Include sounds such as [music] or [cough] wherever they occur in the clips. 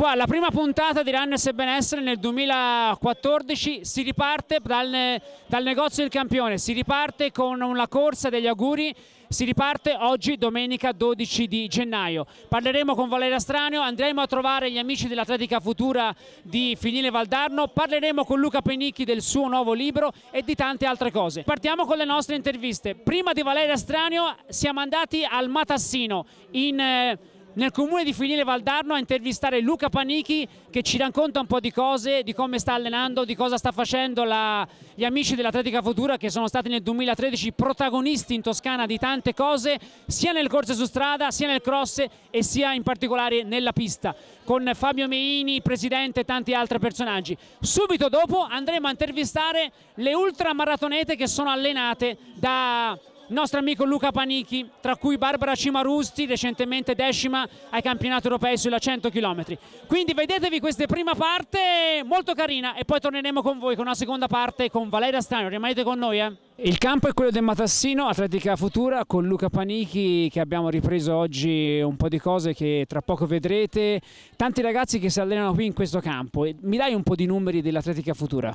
qua alla prima puntata di Runners e Benessere nel 2014 si riparte dal, dal negozio del campione, si riparte con una corsa degli auguri si riparte oggi domenica 12 di gennaio. Parleremo con Valeria Stranio, andremo a trovare gli amici dell'Atletica Futura di Finile Valdarno, parleremo con Luca Penicchi del suo nuovo libro e di tante altre cose. Partiamo con le nostre interviste. Prima di Valeria Stranio siamo andati al Matassino in... Eh, nel comune di Finile Valdarno a intervistare Luca Panichi che ci racconta un po' di cose, di come sta allenando, di cosa sta facendo la, gli amici dell'Atletica Futura che sono stati nel 2013 protagonisti in Toscana di tante cose sia nel corso su strada, sia nel cross e sia in particolare nella pista con Fabio Meini, presidente e tanti altri personaggi. Subito dopo andremo a intervistare le ultramaratonete che sono allenate da nostro amico Luca Panichi, tra cui Barbara Cimarusti, recentemente decima ai campionati europei sulla 100 km. Quindi vedetevi questa prima parte molto carina e poi torneremo con voi con una seconda parte con Valeria Strano. Rimanete con noi, eh? Il campo è quello del Matassino, Atletica Futura con Luca Panichi che abbiamo ripreso oggi un po' di cose che tra poco vedrete. Tanti ragazzi che si allenano qui in questo campo. Mi dai un po' di numeri dell'Atletica Futura?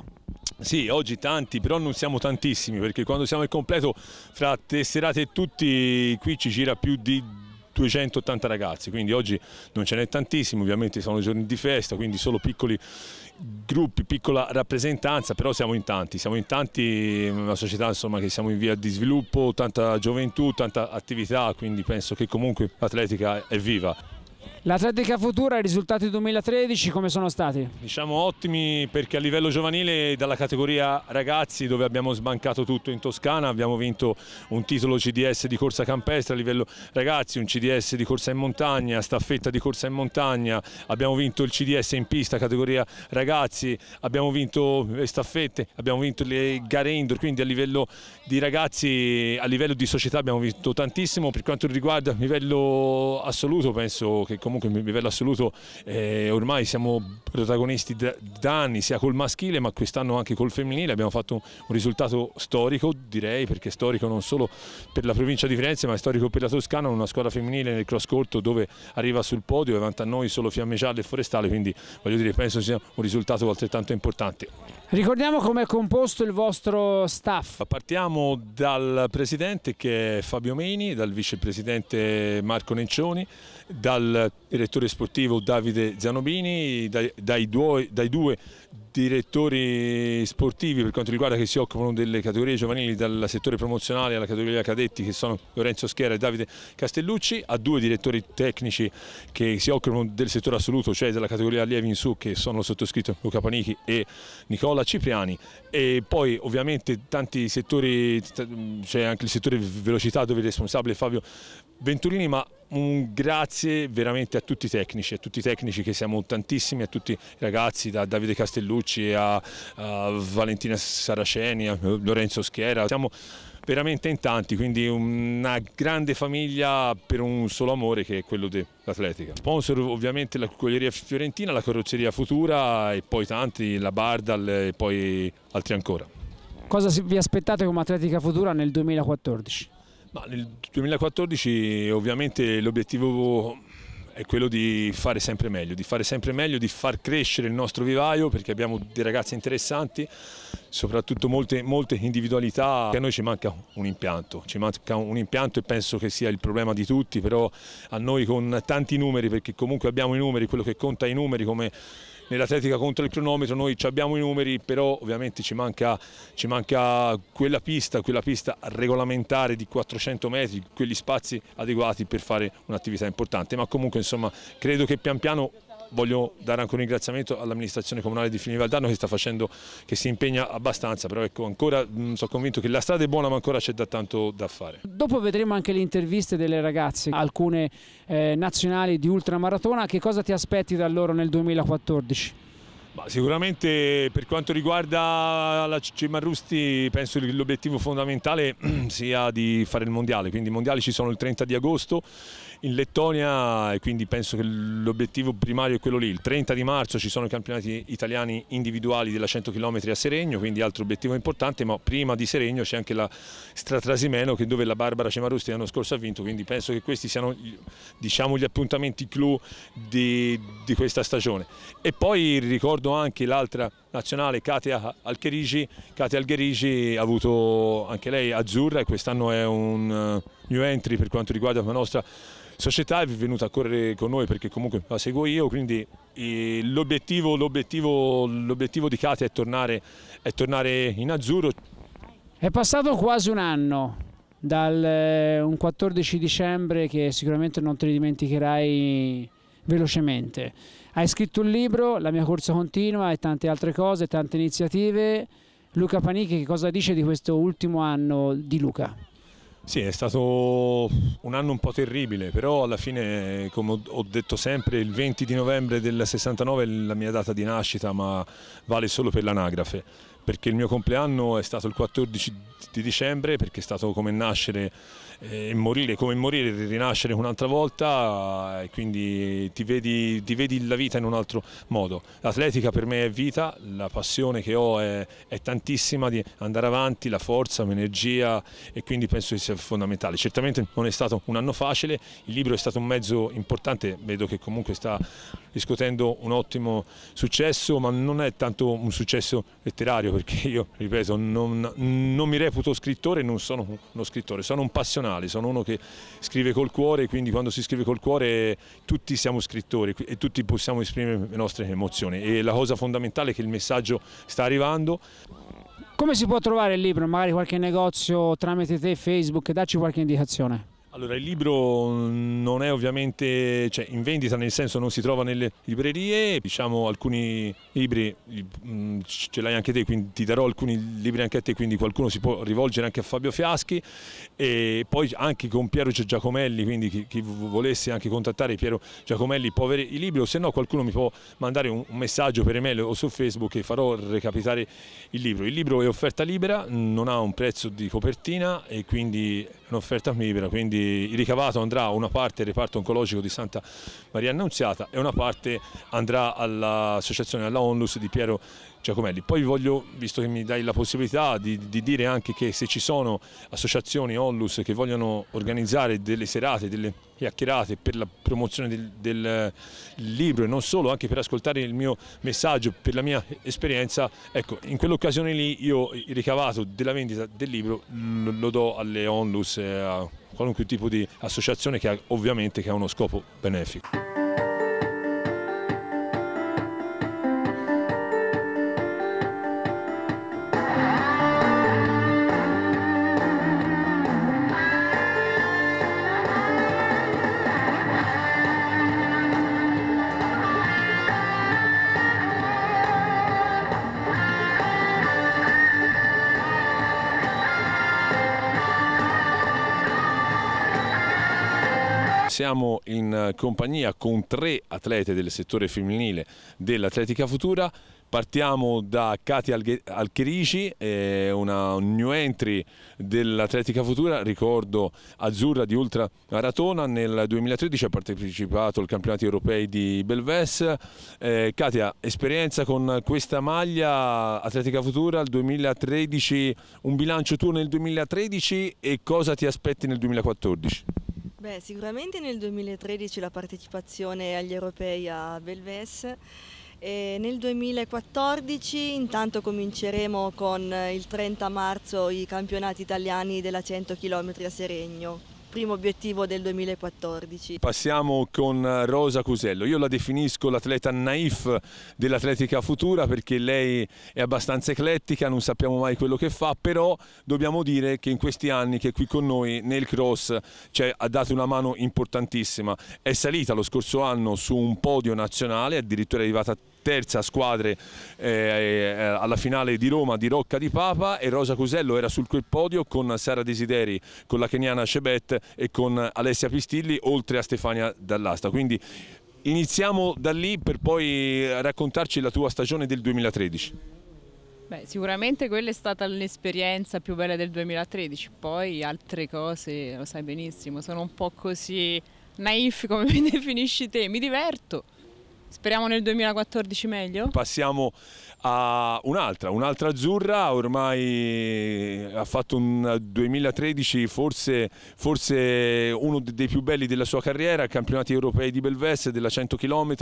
Sì, oggi tanti, però non siamo tantissimi perché quando siamo al completo fra tesserate e tutti qui ci gira più di 280 ragazzi, quindi oggi non ce n'è tantissimo, ovviamente sono giorni di festa, quindi solo piccoli gruppi, piccola rappresentanza, però siamo in tanti, siamo in tanti, una società insomma, che siamo in via di sviluppo, tanta gioventù, tanta attività, quindi penso che comunque l'atletica è viva. L'Atletica Futura, i risultati 2013 come sono stati? Diciamo ottimi perché a livello giovanile dalla categoria ragazzi dove abbiamo sbancato tutto in Toscana abbiamo vinto un titolo CDS di corsa campestre a livello ragazzi, un CDS di corsa in montagna, staffetta di corsa in montagna, abbiamo vinto il CDS in pista categoria ragazzi, abbiamo vinto le staffette, abbiamo vinto le gare indoor, quindi a livello di ragazzi, a livello di società abbiamo vinto tantissimo. Per quanto riguarda il livello assoluto penso che comunque comunque a livello assoluto eh, ormai siamo protagonisti da, da, anni sia col maschile ma quest'anno anche col femminile abbiamo fatto un, risultato storico direi perché storico non solo per la provincia di Firenze ma è storico per la Toscana una squadra femminile nel cross corto dove arriva sul podio e davanti a noi solo Fiamme Gialle e Forestale quindi voglio dire penso sia un risultato altrettanto importante. Ricordiamo come è composto il vostro staff. Partiamo dal presidente che è Fabio Meni, dal vicepresidente Marco Nencioni, dal direttore sportivo Davide Zanobini, dai, dai, due, dai due direttori sportivi per quanto riguarda che si occupano delle categorie giovanili dal settore promozionale alla categoria cadetti che sono Lorenzo Schiera e Davide Castellucci, a due direttori tecnici che si occupano del settore assoluto, cioè della categoria allievi in su che sono lo sottoscritto Luca Panichi e Nicola Cipriani e poi ovviamente tanti settori, cioè anche il settore velocità dove il responsabile è Fabio Venturini ma un grazie veramente a tutti i tecnici, a tutti i tecnici che siamo tantissimi, a tutti i ragazzi da Davide Castellucci Bonucci, a, Valentina Saraceni, a Lorenzo Schiera. Siamo veramente in tanti, quindi una grande famiglia per un solo amore che è quello dell'atletica. Sponsor ovviamente la coglieria Fiorentina, la Carrozzeria Futura e poi tanti, la Bardal e poi altri ancora. Cosa vi aspettate come Atletica Futura nel 2014? Ma nel 2014 ovviamente l'obiettivo è quello di fare sempre meglio, di fare sempre meglio, di far crescere il nostro vivaio perché abbiamo dei ragazzi interessanti, soprattutto molte, molte individualità. A noi ci manca un impianto, ci manca un impianto e penso che sia il problema di tutti, però a noi con tanti numeri, perché comunque abbiamo i numeri, quello che conta i numeri come nell'atletica contro il cronometro noi abbiamo i numeri, però ovviamente ci manca, ci manca quella pista, quella pista regolamentare di 400 metri, quegli spazi adeguati per fare un'attività importante, ma comunque insomma credo che pian piano voglio dare anche un ringraziamento all'amministrazione comunale di Fini Valdano che sta facendo, che si impegna abbastanza, però ecco ancora mh, mm, sono convinto che la strada è buona ma ancora c'è da tanto da fare. Dopo vedremo anche le interviste delle ragazze, alcune eh, nazionali di ultramaratona, che cosa ti aspetti da loro nel 2014? sicuramente per quanto riguarda la Cimarrusti penso che l'obiettivo fondamentale [clears throat] sia di fare il mondiale, quindi i mondiali ci sono il 30 di agosto in Lettonia e quindi penso che l'obiettivo primario è quello lì. Il 30 di marzo ci sono i campionati italiani individuali della 100 km a Seregno, quindi altro obiettivo importante, ma prima di Seregno c'è anche la Stratrasimeno dove la Barbara Cemarusti l'anno scorso ha vinto, quindi penso che questi siano diciamo, gli appuntamenti clou di, di questa stagione. E poi ricordo anche l'altra nazionale Katia Alcherigi. Katia Alcherigi ha avuto anche lei azzurra e quest'anno è un eh, new entry per quanto riguarda la nostra società è venuta a correre con noi perché comunque la seguo io, quindi eh, l'obiettivo, di Katia è tornare, è tornare, in azzurro. È passato quasi un anno dal eh, un 14 dicembre che sicuramente non te li dimenticherai velocemente. Hai scritto un libro, La mia corsa continua e tante altre cose, tante iniziative. Luca Panichi, che cosa dice di questo ultimo anno di Luca? Sì, è stato un anno un po' terribile, però alla fine, come ho detto sempre, il 20 di novembre del 69 è la mia data di nascita, ma vale solo per l'anagrafe perché il mio compleanno è stato il 14 di dicembre, perché è stato come nascere e eh, morire, come morire e rinascere un'altra volta, eh, e quindi ti vedi, ti vedi, la vita in un altro modo. L'atletica per me è vita, la passione che ho è, è tantissima di andare avanti, la forza, l'energia e quindi penso che sia fondamentale. Certamente non è stato un anno facile, il libro è stato un mezzo importante, vedo che comunque sta riscuotendo un ottimo successo, ma non è tanto un successo letterario perché io, ripeto, non, non mi reputo scrittore, non sono uno scrittore, sono un passionale, sono uno che scrive col cuore, quindi quando si scrive col cuore tutti siamo scrittori e tutti possiamo esprimere le nostre emozioni e la cosa fondamentale è che il messaggio sta arrivando. Come si può trovare il libro? Magari qualche negozio tramite te, Facebook, dacci qualche indicazione. Allora, il libro non è ovviamente cioè, in vendita, nel senso non si trova nelle librerie, diciamo alcuni libri, mm, ce l'hai anche te, quindi ti darò alcuni libri anche a te, quindi qualcuno si può rivolgere anche a Fabio Fiaschi e poi anche con Piero Giacomelli, quindi chi, chi volesse anche contattare Piero Giacomelli può avere i libri o se no qualcuno mi può mandare un, messaggio per email o su Facebook e farò recapitare il libro. Il libro è offerta libera, non ha un prezzo di copertina e quindi un'offerta libera, quindi il ricavato andrà una parte al reparto oncologico di Santa Maria Annunziata e una parte andrà all'associazione, alla Onlus di Piero Giacomelli. Cioè, poi voglio, visto che mi dai la possibilità di, di dire anche che se ci sono associazioni Onlus che vogliono organizzare delle serate, delle chiacchierate per la promozione del, del, eh, libro e non solo, anche per ascoltare il mio messaggio, per la mia esperienza, ecco, in quell'occasione lì io il eh, ricavato della vendita del libro lo, lo do alle Onlus, a qualunque tipo di associazione che ha, ovviamente che ha uno scopo benefico. siamo in eh, compagnia con tre atlete del settore femminile dell'Atletica Futura. Partiamo da Katia Alcherici, eh, una new entry dell'Atletica Futura, ricordo azzurra di ultra maratona. Nel 2013 ha partecipato al campionato europeo di Belves. Eh, Katia, esperienza con questa maglia Atletica Futura, il 2013, un bilancio tuo nel 2013 e cosa ti aspetti nel 2014? Beh, sicuramente nel 2013 la partecipazione agli europei a Belves e nel 2014 intanto cominceremo con il 30 marzo i campionati italiani della 100 km a Seregno primo obiettivo del 2014. Passiamo con Rosa Cusello, io la definisco l'atleta naif dell'atletica futura perché lei è abbastanza eclettica, non sappiamo mai quello che fa, però dobbiamo dire che in questi anni che è qui con noi nel cross cioè, ha dato una mano importantissima, è salita lo scorso anno su un podio nazionale, addirittura è arrivata a terza squadre eh, eh, alla finale di Roma di Rocca di Papa e Rosa Cusello era sul quel podio con Sara Desideri, con la keniana Shebet e con Alessia Pistilli oltre a Stefania Dall'Asta. Quindi iniziamo da lì per poi raccontarci la tua stagione del 2013. Beh, sicuramente quella è stata l'esperienza più bella del 2013, poi altre cose lo sai benissimo, sono un po' così naif come [laughs] mi definisci te, mi diverto Speriamo nel 2014 meglio. Passiamo a un'altra, un'altra azzurra, ormai ha fatto un 2013 forse, forse, uno dei più belli della sua carriera, campionati europei di Belvest della 100 km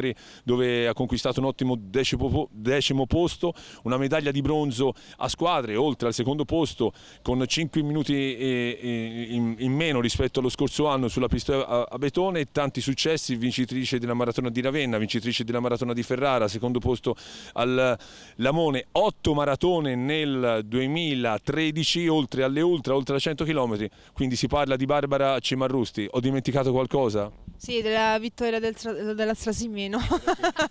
dove ha conquistato un ottimo decimo, decimo posto, una medaglia di bronzo a squadre, oltre al secondo posto con 5 minuti eh, eh, in, meno rispetto allo scorso anno sulla pista a, a Betone, tanti successi, vincitrice della maratona di Ravenna, vincitrice vincitrice della maratona di Ferrara, secondo posto al Lamone, 8 maratone nel 2013, oltre alle ultra, oltre a 100 km, quindi si parla di Barbara Cimarrusti, ho dimenticato qualcosa? Sì, della vittoria del, della Strasimino,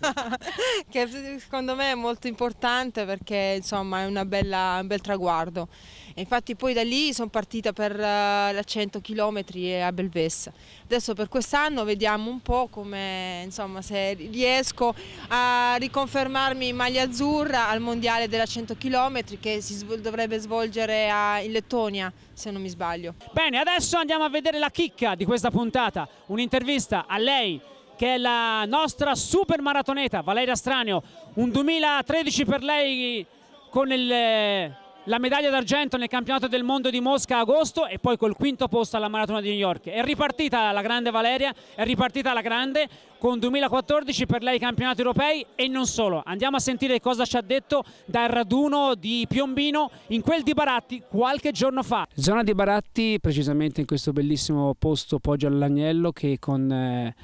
[laughs] che secondo me è molto importante perché insomma è bella, un bel traguardo. E infatti poi da lì sono partita per eh, la 100 km a Belvessa. Adesso per quest'anno vediamo un po' come, insomma, se riesco a riconfermarmi in maglia azzurra al mondiale della 100 km che si dovrebbe svolgere in Lettonia se non mi sbaglio. Bene, adesso andiamo a vedere la chicca di questa puntata, un'intervista a lei che è la nostra super maratoneta Valeria Stranio, un 2013 per lei con il eh, la medaglia d'argento nel campionato del mondo di Mosca a agosto e poi col quinto posto alla maratona di New York. È ripartita la grande Valeria, è ripartita la grande con 2014 per lei i campionati europei e non solo. Andiamo a sentire cosa ci ha detto dal raduno di Piombino in quel di Baratti qualche giorno fa. Zona di Baratti, precisamente in questo bellissimo posto Poggio all'Agnello che con... Eh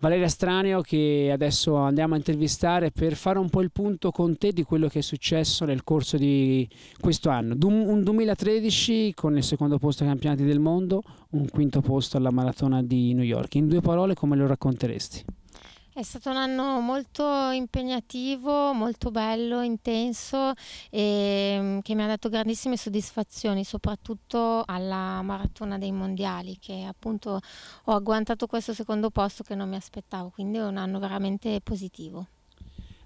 Valeria Straneo che adesso andiamo a intervistare per fare un po' il punto con te di quello che è successo nel corso di questo anno. Un 2013 con il secondo posto ai campionati del mondo, un quinto posto alla maratona di New York. In due parole come lo racconteresti? È stato un anno molto impegnativo, molto bello, intenso e ehm, che mi ha dato grandissime soddisfazioni, soprattutto alla maratona dei mondiali che appunto ho agguantato questo secondo posto che non mi aspettavo, quindi è un anno veramente positivo.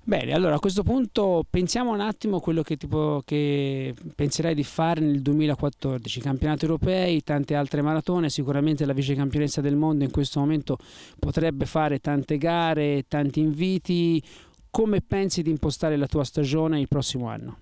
Bene, allora a questo punto pensiamo un attimo a quello che, tipo, che penserai di fare nel 2014, campionati europei, tante altre maratone, sicuramente la vicecampionessa del mondo in questo momento potrebbe fare tante gare, tanti inviti, come pensi di impostare la tua stagione il prossimo anno?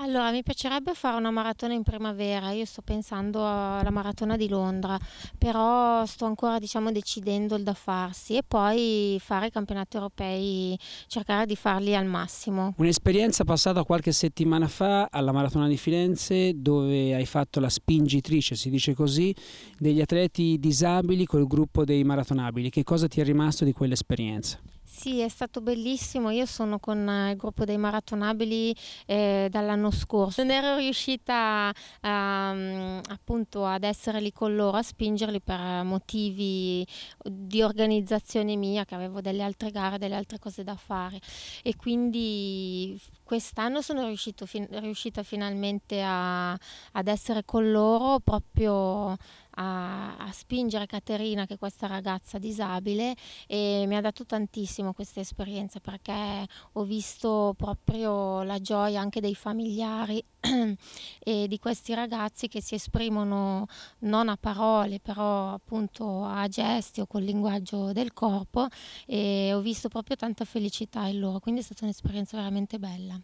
Allora, mi piacerebbe fare una maratona in primavera, io sto pensando alla maratona di Londra, però sto ancora diciamo, decidendo il da farsi e poi fare i campionati europei, cercare di farli al massimo. Un'esperienza passata qualche settimana fa alla maratona di Firenze dove hai fatto la spingitrice, si dice così, degli atleti disabili col gruppo dei maratonabili, che cosa ti è rimasto di quell'esperienza? Sì, è stato bellissimo. Io sono con eh, il gruppo dei maratonabili eh, dall'anno scorso. Non ero riuscita a, mm, appunto ad essere lì con loro, a spingerli per motivi di organizzazione mia, che avevo delle altre gare, delle altre cose da fare. E quindi quest'anno sono riuscito, fin riuscita finalmente a, ad essere con loro proprio a, a, spingere Caterina, che è questa ragazza disabile, e mi ha dato tantissimo questa esperienza perché ho visto proprio la gioia anche dei familiari [clears throat] e di questi ragazzi che si esprimono non a parole, però appunto a gesti o col linguaggio del corpo e ho visto proprio tanta felicità in loro, quindi è stata un'esperienza veramente bella.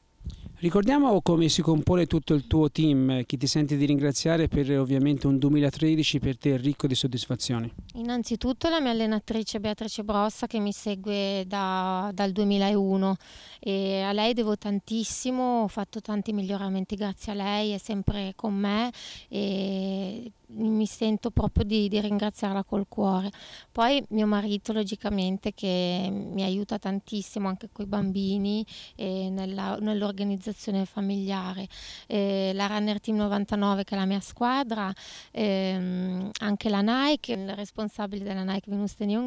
Ricordiamo come si compone tutto il tuo team, chi ti senti di ringraziare per ovviamente un 2013 per te ricco di soddisfazioni. Innanzitutto la mia allenatrice Beatrice Brossa che mi segue da, dal 2001 e a lei devo tantissimo, ho fatto tanti miglioramenti grazie a lei, è sempre con me e mi sento proprio di, di, ringraziarla col cuore. Poi mio marito logicamente che mi aiuta tantissimo anche con i bambini e eh, nella, nell'organizzazione familiare, eh, la Runner Team 99 che è la mia squadra, ehm, anche la Nike, il responsabile della Nike Venus Tenion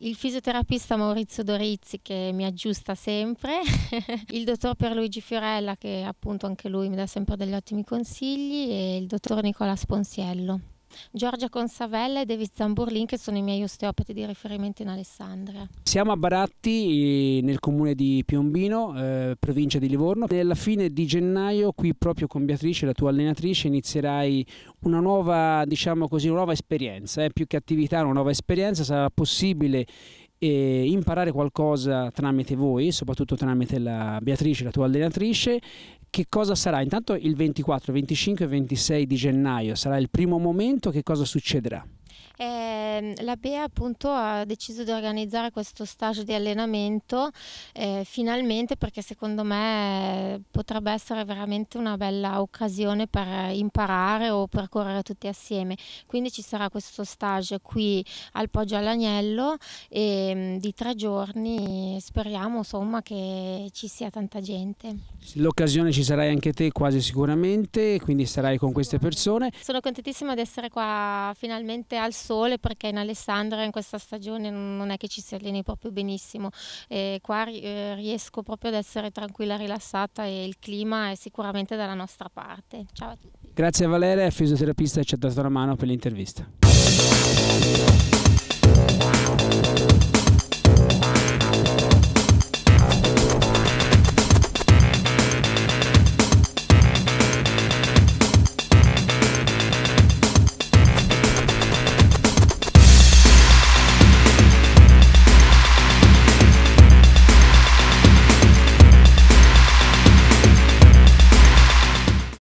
il fisioterapista Maurizio Dorizzi che mi aggiusta sempre, [laughs] il dottor Pierluigi Fiorella che appunto anche lui mi dà sempre degli ottimi consigli e il dottor Nicola Sponsiello. Giorgia Consavella e David Zamburlin che sono i miei osteopati di riferimento in Alessandria. Siamo a Baratti eh, nel comune di Piombino, eh, provincia di Livorno. Nella fine di gennaio qui proprio con Beatrice, la tua allenatrice, inizierai una nuova, diciamo così, una nuova esperienza, eh, più che attività, una nuova esperienza, sarà possibile e eh, imparare qualcosa tramite voi, soprattutto tramite la Beatrice, la tua allenatrice, che cosa sarà? Intanto il 24, 25 e 26 di gennaio sarà il primo momento, che cosa succederà? Eh, la BEA appunto ha deciso di organizzare questo stage di allenamento eh, finalmente perché secondo me eh, potrebbe essere veramente una bella occasione per imparare o percorrere tutti assieme. Quindi ci sarà questo stage qui al Poggio all'Agnello e, ehm, di tre giorni speriamo insomma che ci sia tanta gente. L'occasione ci sarai anche te quasi sicuramente, quindi sarai con queste persone. Sono contentissima di essere qua finalmente a al sole perché in Alessandria in questa stagione non è che ci si alleni proprio benissimo. E qua eh, riesco proprio ad essere tranquilla, rilassata e il clima è sicuramente dalla nostra parte. Ciao a tutti. Grazie a Valeria, fisioterapista e ci ha dato la mano per l'intervista.